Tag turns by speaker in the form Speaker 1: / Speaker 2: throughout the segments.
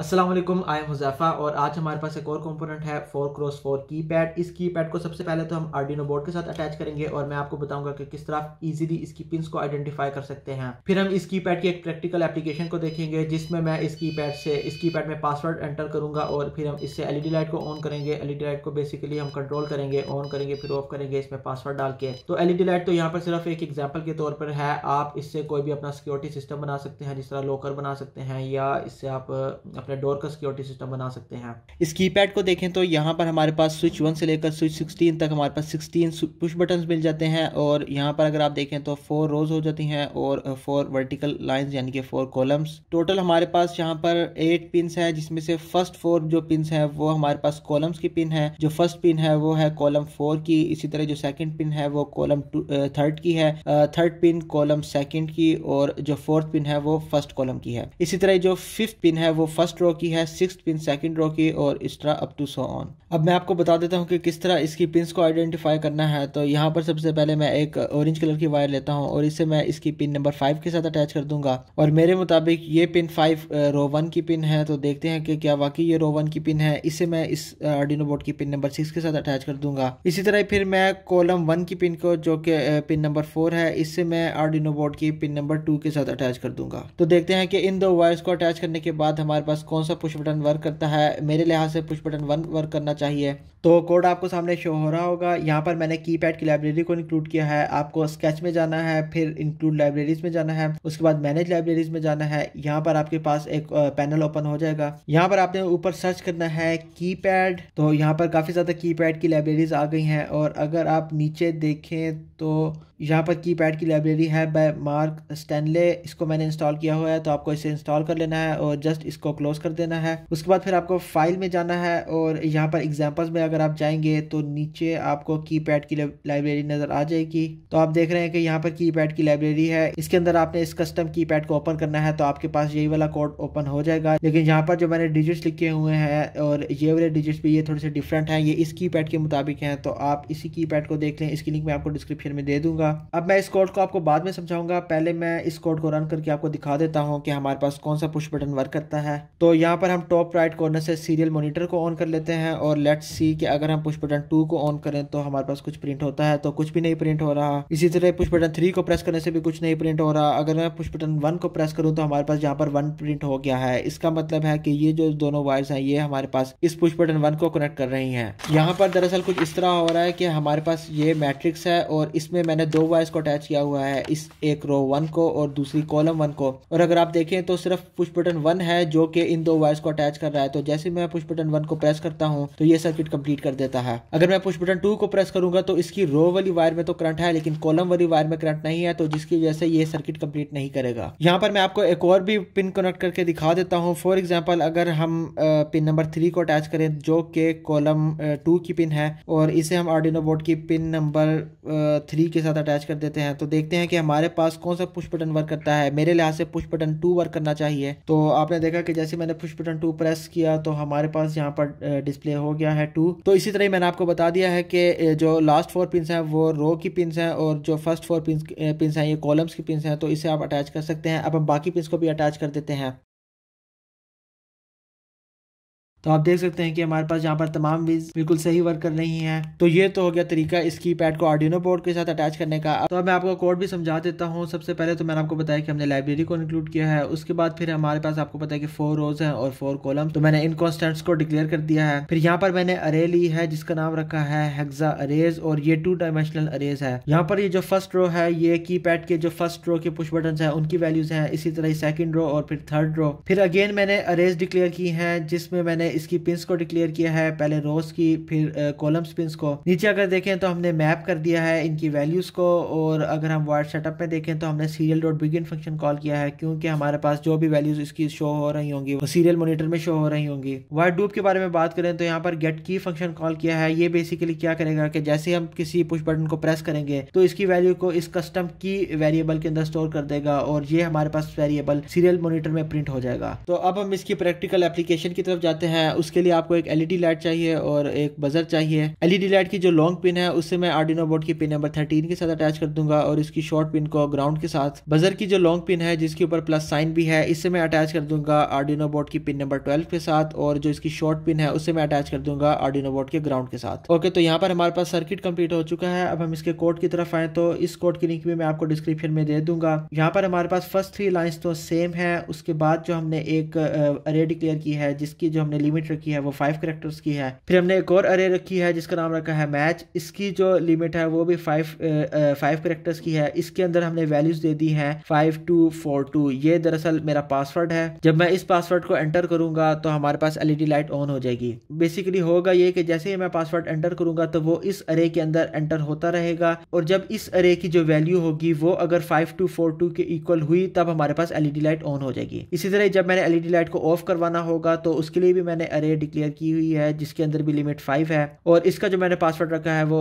Speaker 1: Aslam I am मुजैफा और आज हमारे पास एक और कंपोनेंट है four cross four keypad इस की पैड को सबसे पहले तो हम आर्डिनो बोर्ड के साथ अटैच करेंगे और मैं आपको बताऊंगा कि किस तरह इजीली इसकी पिंस को आइडेंटिफाई कर सकते हैं फिर हम इस की पैड की एक प्रैक्टिकल एप्लीकेशन को देखेंगे जिसमें मैं इस की पैड से इस की पैड में पासवर्ड एंटर करूंगा और फिर हम इससे एल लाइट को ऑन करेंगे एल लाइट को बेसिकली हम कंट्रोल करेंगे ऑन करेंगे फिर ऑफ करेंगे इसमें पासवर्ड डाल के तो एल लाइट तो यहाँ पर सिर्फ एक एग्जाम्पल के तौर पर है आप इससे कोई भी अपना सिक्योरिटी सिस्टम बना सकते हैं जिस तरह लॉकर बना सकते हैं या इससे आप अपने डोर का सिक्योरिटी सिस्टम बना सकते हैं इस कीपैड को देखें तो यहाँ पर हमारे पास स्विच वन से लेकर स्विच सिक्सटीन तक हमारे पास सिक्सटीन पुश बटन मिल जाते हैं और यहाँ पर अगर आप देखें तो फोर रोज हो जाती हैं और फोर वर्टिकल लाइन्स यानी कि फोर कॉलम्स टोटल हमारे पास यहाँ पर एट पिन है जिसमें से फर्स्ट फोर जो पिन है वो हमारे पास कॉलम्स की पिन है जो फर्स्ट पिन है वो है कॉलम फोर की इसी तरह जो सेकंड पिन है वो कॉलम थर्ड की है थर्ड पिन कॉलम सेकंड की और जो फोर्थ पिन है वो फर्स्ट कॉलम की है इसी तरह जो फिफ्थ पिन है वो फर्स्ट ड्रॉ की है सिक्स पिन सेकंड ड्रॉ की और इस तरह अप टू सो ऑन अब मैं आपको बता देता हूँ कि किस तरह इसकी पिंस को आइडेंटिफाई करना है तो यहाँ पर सबसे पहले मैं एक ऑरेंज कलर की वायर लेता हूँ और इसे मैं इसकी पिन नंबर फाइव के साथ अटैच कर दूंगा और मेरे मुताबिक ये पिन फाइव रो वन की पिन है तो देखते हैं कि क्या वाकई ये रो वन की पिन है इसे मैं इस आर्डिनो बोर्ड की पिन नंबर सिक्स के साथ अटैच कर दूंगा इसी तरह फिर मैं कॉलम वन की पिन को जो कि पिन नंबर फोर है इससे मैं आर्डिनो बोर्ड की पिन नंबर टू के साथ अटैच कर दूंगा तो देखते हैं कि इन दो वायर्स को अटैच करने के बाद हमारे पास कौन सा पुष बटन वर्क करता है मेरे लिहाज से पुष बटन वन वर्क करना चाहिए तो कोड आपको सामने शो हो रहा होगा यहाँ पर मैंने कीपैड की लाइब्रेरी को इंक्लूड किया है आपको स्केच में जाना है फिर इंक्लूड लाइब्रेरीज में जाना है उसके बाद मैनेज लाइब्रेरीज में जाना है यहाँ पर आपके पास एक पैनल ओपन हो जाएगा यहाँ पर आपने ऊपर सर्च करना है कीपैड तो यहाँ पर काफ़ी ज़्यादा कीपैड की लाइब्रेरीज आ गई हैं और अगर आप नीचे देखें तो यहाँ पर कीपैड की लाइब्रेरी है बाय मार्क स्टैनले इसको मैंने इंस्टॉल किया हुआ है तो आपको इसे इंस्टॉल कर लेना है और जस्ट इसको क्लोज कर देना है उसके बाद फिर आपको फाइल में जाना है और यहाँ पर एग्जाम्पल्स में अगर आप जाएंगे तो नीचे आपको कीपैड की लाइब्रेरी नज़र आ जाएगी तो आप देख रहे हैं कि यहाँ पर कीपैड की लाइब्रेरी है इसके अंदर आपने इस कस्टम कीपैड को ओपन करना है तो आपके पास यही वाला कोड ओपन हो जाएगा लेकिन यहाँ पर जो मैंने डिजिट्स लिखे हुए हैं और ये वाले डिजिट्स भी ये थोड़े से डिफरेंट हैं ये इस कीपैड के मुताबिक हैं तो आप इसी कीपैड को देख लें इसकी लिंक मैं आपको डिस्क्रिप्शन में दे दूंगा अब मैं इस कोड को आपको बाद में समझाऊंगा पहले मैं इस कोड को रन करके आपको दिखा देता हूँ कि हमारे पास कौन सा पुश बटन वर्क करता है तो यहाँ पर हम टॉप राइट कॉर्नर से सीरियल मोनिटर को ऑन कर लेते हैं और लेट्स सी कि अगर हम पुश बटन टू को ऑन करें तो हमारे पास कुछ प्रिंट होता है तो कुछ भी नहीं प्रिंट हो रहा इसी तरह पुश बटन थ्री को प्रेस करने से भी कुछ नहीं प्रिंट हो रहा अगर मैं पुश बटन वन को प्रेस करूँ तो हमारे पास यहाँ पर वन प्रिंट हो गया है इसका मतलब है कि ये जो दोनों वायर्स हैं ये हमारे पास इस पुश बटन वन को कनेक्ट कर रही हैं यहाँ पर दरअसल कुछ इस तरह हो रहा है कि हमारे पास ये मैट्रिक्स है और इसमें मैंने दो वायर्स को अटैच किया हुआ है इस एक रो वन को और दूसरी कॉलम वन को और अगर आप देखें तो सिर्फ पुश बटन वन है जो कि इन दो वायर्स को अटैच कर रहा है तो जैसे मैं पुश बटन वन को प्रेस करता हूँ तो ये सर्किट कम्प्लीट कंप्लीट कर देता है अगर मैं पुश बटन टू को प्रेस करूंगा तो इसकी रो वाली वायर में तो करंट है लेकिन कॉलम वाली वायर में करंट नहीं है तो जिसकी वजह से ये सर्किट कंप्लीट नहीं करेगा यहाँ पर मैं आपको एक और भी पिन कनेक्ट करके दिखा देता हूँ फॉर एग्जाम्पल अगर हम पिन नंबर थ्री को अटैच करें जो के कॉलम टू की पिन है और इसे हम आर्डिनो बोर्ड की पिन नंबर थ्री के साथ अटैच कर देते हैं तो देखते हैं कि हमारे पास कौन सा पुश बटन वर्क करता है मेरे लिहाज से पुश बटन टू वर्क करना चाहिए तो आपने देखा कि जैसे मैंने पुश बटन टू प्रेस किया तो हमारे पास यहाँ पर डिस्प्ले हो गया है टू तो इसी तरह मैंने आपको बता दिया है कि जो लास्ट फोर पिंस हैं वो रो की पिंस हैं और जो फर्स्ट फोर पिंस पिंस हैं ये कॉलम्स की पिंस हैं तो इसे आप अटैच कर सकते हैं अब हम बाकी पिंस को भी अटैच कर देते हैं तो आप देख सकते हैं कि हमारे पास यहाँ पर तमाम वीज बिल्कुल सही वर्क कर रही हैं तो ये तो हो गया तरीका इस की पैड को ऑडियो बोर्ड के साथ अटैच करने का तो अब मैं आपको कोड भी समझा देता हूँ सबसे पहले तो मैंने आपको बताया कि हमने लाइब्रेरी को इंक्लूड किया है उसके बाद फिर हमारे पास आपको पता है कि फोर रोज है और फोर कॉलम तो मैंने इन कॉन्स्टेंट्स को डिक्लेयर कर दिया है फिर यहाँ पर मैंने अरे ली है जिसका नाम रखा है हेक्सा अरेज और ये टू डायमेंशनल अरेज है यहाँ पर ये जो फर्स्ट रो है ये की के जो फर्स्ट रो के पुश बटन है उनकी वैल्यूज है इसी तरह सेकेंड रो और फिर थर्ड रो फिर अगेन मैंने अरेज डिक्लेयर की है जिसमें मैंने इसकी पिंस को डिक्लेयर किया है पहले रोज की फिर कॉलम्स पिंस को नीचे अगर देखें तो हमने मैप कर दिया है इनकी वैल्यूज को और अगर हम वर्ड सेटअप में देखें तो हमने serial dot begin function call किया है क्योंकि हमारे पास जो भी वैल्यूज इसकी शो हो रही होंगी वो सीरियल मोनिटर में शो हो रही होंगी वर्ड डूब के बारे में बात करें तो यहाँ पर गेट की फंक्शन कॉल किया है ये बेसिकली क्या करेगा कि जैसे हम किसी पुष बटन को प्रेस करेंगे तो इसकी वैल्यू को इस कस्टम की वेरिएबल के अंदर स्टोर कर देगा और ये हमारे पास वेरिएबल सीरियल मोनिटर में प्रिंट हो जाएगा तो अब हम इसकी प्रैक्टिकल एप्लीकेशन की तरफ जाते हैं उसके लिए आपको एक एलईडी लाइट e चाहिए और एक बजर चाहिए एलईडी लाइट e की जो लॉन्ग पिन है उससे मैं आर्डिनो बोर्ड की पिन नंबर थर्टीन के साथ अटैच कर दूंगा और इसकी शॉर्ट पिन को ग्राउंड के साथ बजर की जो लॉन्ग पिन है जिसके ऊपर प्लस साइन भी है इससे मैं अटैच कर दूंगा आर्डिनो बोर्ड की पिन नंबर ट्वेल्व के साथ और जो इसकी शॉर्ट पिन है उससे मैं अटैच कर दूंगा आर्डिनो बोर्ड के ग्राउंड के साथ ओके तो यहाँ पर हमारे पास सर्किट कम्प्लीट हो चुका है अब हम इसके कोड की तरफ आए तो इस कोड की लिंक भी मैं आपको डिस्क्रिप्शन में दे दूंगा यहाँ पर हमारे पास फर्स्ट थ्री लाइन्स तो सेम है उसके बाद जो हमने एक अरे डिक्लेयर की है जिसकी जो हमने लिमिट रखी है वो फाइव करेक्टर्स की है फिर हमने एक और अरे रखी है जिसका नाम रखा है मैच इसकी जो लिमिट है वो भी फाइव फाइव करेक्टर्स की है इसके अंदर हमने वैल्यूज दे दी है फाइव टू फोर टू ये दरअसल मेरा पासवर्ड है जब मैं इस पासवर्ड को एंटर करूंगा तो हमारे पास एलईडी लाइट ऑन हो जाएगी बेसिकली होगा ये कि जैसे ही मैं पासवर्ड एंटर करूंगा तो वो इस अरे के अंदर एंटर होता रहेगा और जब इस अरे की जो वैल्यू होगी वो अगर फाइव टू फोर टू के इक्वल हुई तब हमारे पास एलईडी लाइट ऑन हो जाएगी इसी तरह जब मैंने एलईडी लाइट को ऑफ करवाना होगा तो उसके लिए भी मैंने मैंने अरे डिक्लेयर की हुई है जिसके अंदर भी लिमिट फाइव है और इसका जो मैंने पासवर्ड रखा है वो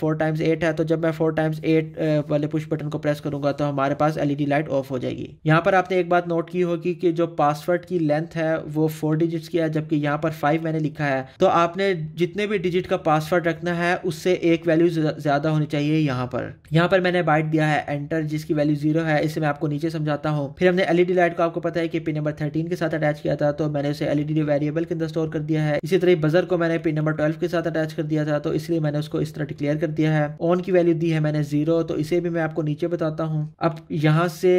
Speaker 1: फोर टाइम्स एट है तो जब मैं फोर टाइम्स एट वाले पुश बटन को प्रेस करूंगा तो हमारे पास एलईडी लाइट ऑफ हो जाएगी यहाँ पर आपने एक बात नोट की होगी कि जो पासवर्ड की लेंथ है वो फोर डिजिट्स की है जबकि यहाँ पर फाइव मैंने लिखा है तो आपने जितने भी डिजिट का पासवर्ड रखना है उससे एक वैल्यू ज्यादा होनी चाहिए यहाँ पर यहाँ पर मैंने बाइट दिया है एंटर जिसकी वैल्यू जीरो है इसे मैं आपको नीचे समझाता हूँ फिर हमने एलईडी लाइट को आपको पता है कि पिन नंबर थर्टीन के साथ अटैच किया था तो मैंने उसे एलईडी वेरिएबल के के अंदर स्टोर कर दिया है इसी तरह बजर को मैंने पिन नंबर ट्वेल्व के साथ अटैच कर दिया था तो इसलिए मैंने उसको इस तरह डिक्लेयर कर दिया है ऑन की वैल्यू दी है मैंने जीरो तो इसे भी मैं आपको नीचे बताता हूँ अब यहाँ से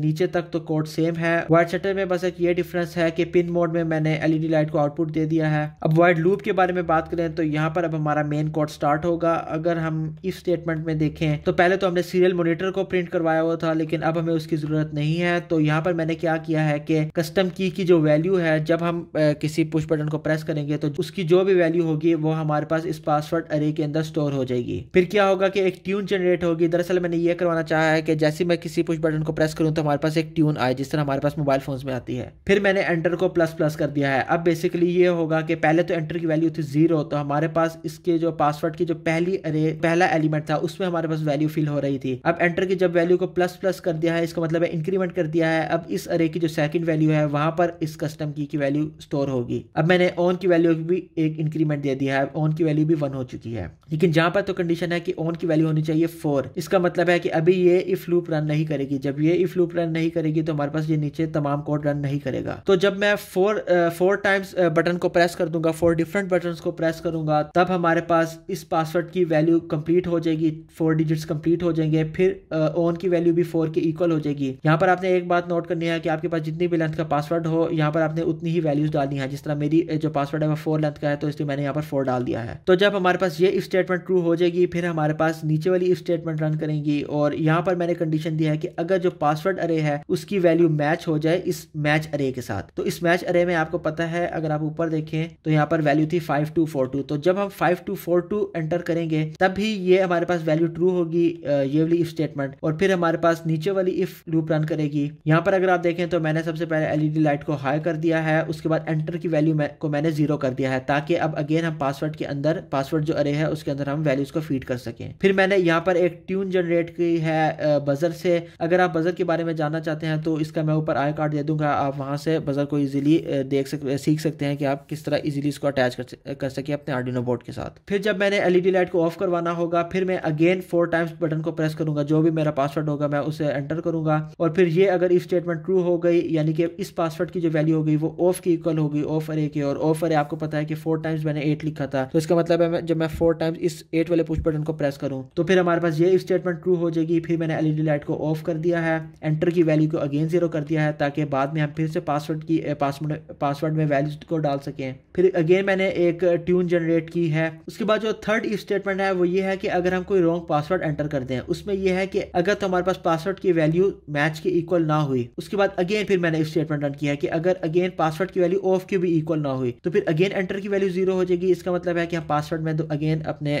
Speaker 1: नीचे तक तो कोड सेम है वाइट शटर में बस एक ये डिफरेंस है कि पिन मोड में मैंने एलईडी लाइट को आउटपुट दे दिया है अब वाइट लूप के बारे में बात करें तो यहाँ पर अब हमारा मेन कोड स्टार्ट होगा अगर हम इस स्टेटमेंट में देखें तो पहले तो हमने सीरियल मोनिटर को प्रिंट करवाया हुआ था लेकिन अब हमें उसकी जरूरत नहीं है तो यहाँ पर मैंने क्या किया है कि कस्टम की की जो वैल्यू है जब हम किसी पुश बटन को प्रेस करेंगे तो उसकी जो भी वैल्यू होगी वो हमारे पास इस पासवर्ड अरे के अंदर स्टोर हो जाएगी फिर क्या होगा कि एक ट्यून जनरेट होगी दरअसल मैंने ये करवाना चाहा है कि जैसे मैं किसी पुश बटन को प्रेस करूँ तो हमारे पास एक ट्यून आए जिस तरह हमारे पास मोबाइल फोन में आती है फिर मैंने एंटर को प्लस प्लस कर दिया है अब बेसिकली ये होगा कि पहले तो एंटर की वैल्यू थी जीरो तो हमारे पास इसके जो पासवर्ड की जो पहली अरे पहला एलिमेंट था उसमें हमारे पास वैल्यू फिल हो रही थी अब एंटर की जब वैल्यू को प्लस प्लस कर दिया है इसका मतलब है इंक्रीमेंट कर दिया है अब इस अरे की जो सेकंड वैल्यू है वहां पर इस कस्टम की, की वैल्यू स्टोर होगी थी अब मैंने ऑन की वैल्यू भी एक इंक्रीमेंट दे दिया है ऑन की वैल्यू भी वन हो चुकी है लेकिन जहां पर तो कंडीशन है कि ऑन की वैल्यू होनी चाहिए फोर इसका मतलब है कि अभी ये इफ लूप रन नहीं करेगी जब ये इफ लूप रन नहीं करेगी तो हमारे पास ये नीचे तमाम कोड रन नहीं करेगा तो जब मैं फोर फोर टाइम्स बटन को प्रेस कर दूंगा फोर डिफरेंट बटन को प्रेस करूंगा तब हमारे पास इस पासवर्ड की वैल्यू कंप्लीट हो जाएगी फोर डिजिट कंप्लीट हो जाएंगे फिर ऑन की वैल्यू भी फोर के इक्वल हो जाएगी यहाँ पर आपने एक बात नोट करनी है कि आपके पास जितनी भी लेंथ का पासवर्ड हो यहाँ पर आपने उतनी ही वैल्यूज डालनी है जिस तरह मतलब मेरी जो पासवर्ड है वो फोर लेंथ का है तो इसलिए मैंने यहाँ पर फोर डाल दिया है तो जब हमारे पास ये स्टेटमेंट ट्रू हो जाएगी फिर हमारे पास नीचे वाली स्टेटमेंट रन करेंगी और यहाँ पर मैंने कंडीशन दिया है कि अगर जो पासवर्ड अरे है उसकी वैल्यू मैच हो जाए इस मैच अरे के साथ तो इस मैच अरे में आपको पता है अगर आप ऊपर देखें तो यहाँ पर वैल्यू थी फाइव टू फोर टू तो जब हम five two four two enter करेंगे तब भी ये हमारे पास वैल्यू ट्रू होगी ये वाली इफ स्टेटमेंट और फिर हमारे पास नीचे वाली इफ लूप रन करेगी यहाँ पर अगर आप देखें तो मैंने सबसे पहले एलईडी लाइट को हाई कर दिया है उसके बाद एंटर की वैल्यू को मैंने ज़ीरो कर दिया है ताकि अब अगेन हम पासवर्ड के अंदर पासवर्ड जो अरे है उसके अंदर हम वैल्यूज़ को फीड कर सकें फिर मैंने यहाँ पर एक ट्यून जनरेट की है बज़र से अगर आप बज़र के बारे में जानना चाहते हैं तो इसका मैं ऊपर आई कार्ड दे दूंगा आप वहां से बज़र को ईजिली देख सकते सीख सकते हैं कि आप किस तरह इजिली इसको अटैच कर, सके अपने आर्डिनो बोर्ड के साथ फिर जब मैंने एलईडी लाइट को ऑफ करवाना होगा फिर मैं अगेन फोर टाइम्स बटन को प्रेस करूंगा जो भी मेरा पासवर्ड होगा मैं उसे एंटर करूंगा और फिर ये अगर इफ स्टेटमेंट ट्रू हो गई यानी कि इस पासवर्ड की जो वैल्यू हो गई वो ऑफ की इक्वल होगी ऑफ ऑफर है की और ऑफर है आपको पता है कि फोर टाइम्स मैंने एट लिखा था तो इसका मतलब है जब मैं फोर टाइम्स इस एट वाले पुश बटन को प्रेस करूँ तो फिर हमारे पास ये स्टेटमेंट ट्रू हो जाएगी फिर मैंने एलईडी लाइट को ऑफ कर दिया है एंटर की वैल्यू को अगेन जीरो कर दिया है ताकि बाद में हम फिर से पासवर्ड की पासवर्ड eh, पासवर्ड में वैल्यू को डाल सकें फिर अगेन मैंने एक ट्यून जनरेट की है उसके बाद जो थर्ड स्टेटमेंट है वो ये है कि अगर हम कोई रॉन्ग पासवर्ड एंटर कर दें उसमें यह है कि अगर तो हमारे पास पासवर्ड की वैल्यू मैच के इक्वल ना हुई उसके बाद अगेन फिर मैंने स्टेटमेंट रन किया है कि अगर अगेन पासवर्ड की वैल्यू ऑफ की भी इक्वल ना हुई तो फिर अगेन एंटर की वैल्यू जीरो हो जाएगी इसका मतलब है कि हम पासवर्ड में तो अगेन अपने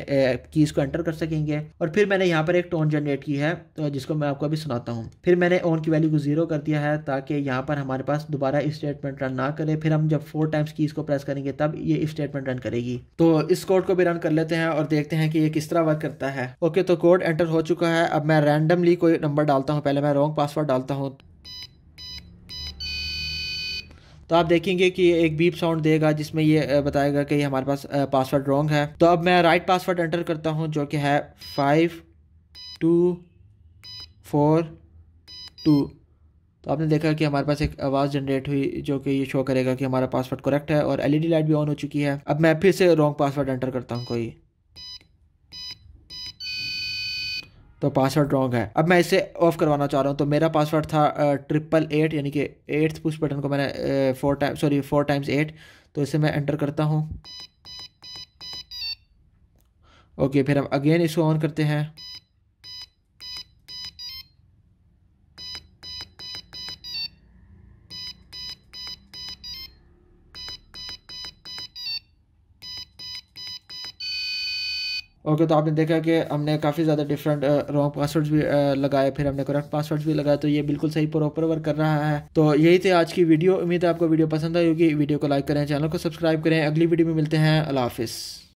Speaker 1: कीज़ को एंटर कर सकेंगे और फिर मैंने यहाँ पर एक टोन जनरेट की है तो जिसको मैं आपको अभी सुनाता हूँ फिर मैंने ऑन की वैल्यू को जीरो कर दिया है ताकि यहाँ पर हमारे पास दोबारा स्टेटमेंट रन ना करे फिर हम जब फोर टाइम्स कीज़ को प्रेस करेंगे तब ये स्टेटमेंट रन करेगी तो इस कोड को भी रन कर लेते हैं और देखते हैं कि ये किस तरह वर्क करता है ओके तो कोड एंटर हो चुका है अब मैं रैंडमली कोई नंबर डालता हूँ पहले मैं रॉन्ग पासवर्ड डालता हूँ तो आप देखेंगे कि एक बीप साउंड देगा जिसमें ये बताएगा कि हमारे पास पासवर्ड रॉन्ग है तो अब मैं राइट पासवर्ड एंटर करता हूँ जो कि है फाइव टू फोर टू तो आपने देखा कि हमारे पास एक आवाज़ जनरेट हुई जो कि ये शो करेगा कि हमारा पासवर्ड करेक्ट है और एलईडी लाइट e भी ऑन हो चुकी है अब मैं फिर से रॉन्ग पासवर्ड एंटर करता हूँ कोई तो पासवर्ड रॉन्ग है अब मैं इसे ऑफ करवाना चाह रहा हूँ तो मेरा पासवर्ड था ट्रिपल एट यानी कि एट्थ पुश बटन को मैंने four time sorry four times eight तो इसे मैं एंटर करता हूँ ओके फिर हम अगेन इसको ऑन करते हैं ओके तो आपने देखा कि हमने काफ़ी ज़्यादा डिफरेंट रॉन्ग पासवर्ड्स भी uh, लगाए फिर हमने करेक्ट पासवर्ड्स भी लगाए तो ये बिल्कुल सही प्रॉपर वर्क कर रहा है तो यही थे आज की वीडियो उम्मीद है आपको वीडियो पसंद आई होगी वीडियो को लाइक करें चैनल को सब्सक्राइब करें अगली वीडियो में मिलते हैं अला हाफिज़